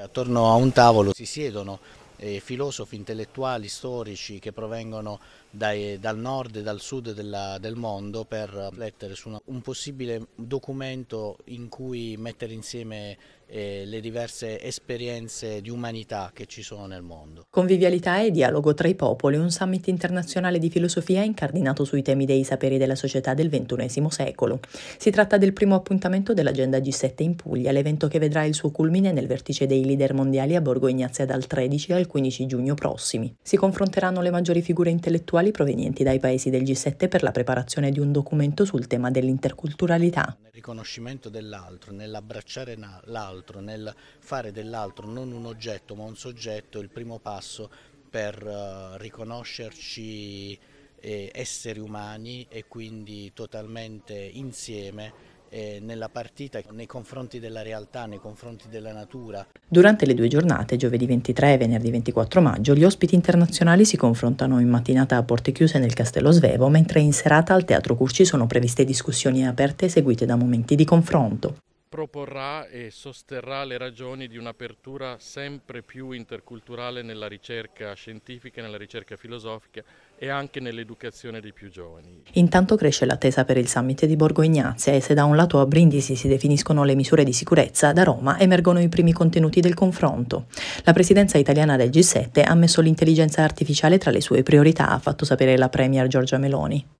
Attorno a un tavolo si siedono eh, filosofi, intellettuali, storici che provengono dai, dal nord e dal sud della, del mondo per riflettere eh, su una, un possibile documento in cui mettere insieme eh, le diverse esperienze di umanità che ci sono nel mondo. Convivialità e dialogo tra i popoli, un summit internazionale di filosofia incardinato sui temi dei saperi della società del XXI secolo. Si tratta del primo appuntamento dell'agenda G7 in Puglia, l'evento che vedrà il suo culmine nel vertice dei leader mondiali a Borgo Ignazia dal 13 al 15 giugno prossimi. Si confronteranno le maggiori figure intellettuali provenienti dai paesi del G7 per la preparazione di un documento sul tema dell'interculturalità. Nel riconoscimento dell'altro, nell'abbracciare l'altro, dell'altro, nel fare dell'altro non un oggetto ma un soggetto il primo passo per eh, riconoscerci esseri umani e quindi totalmente insieme eh, nella partita nei confronti della realtà, nei confronti della natura. Durante le due giornate, giovedì 23 e venerdì 24 maggio, gli ospiti internazionali si confrontano in mattinata a porte chiuse nel Castello Svevo, mentre in serata al Teatro Curci sono previste discussioni aperte seguite da momenti di confronto proporrà e sosterrà le ragioni di un'apertura sempre più interculturale nella ricerca scientifica, nella ricerca filosofica e anche nell'educazione dei più giovani. Intanto cresce l'attesa per il summit di Borgo Ignazia e se da un lato a Brindisi si definiscono le misure di sicurezza, da Roma emergono i primi contenuti del confronto. La presidenza italiana del G7 ha messo l'intelligenza artificiale tra le sue priorità, ha fatto sapere la Premier Giorgia Meloni.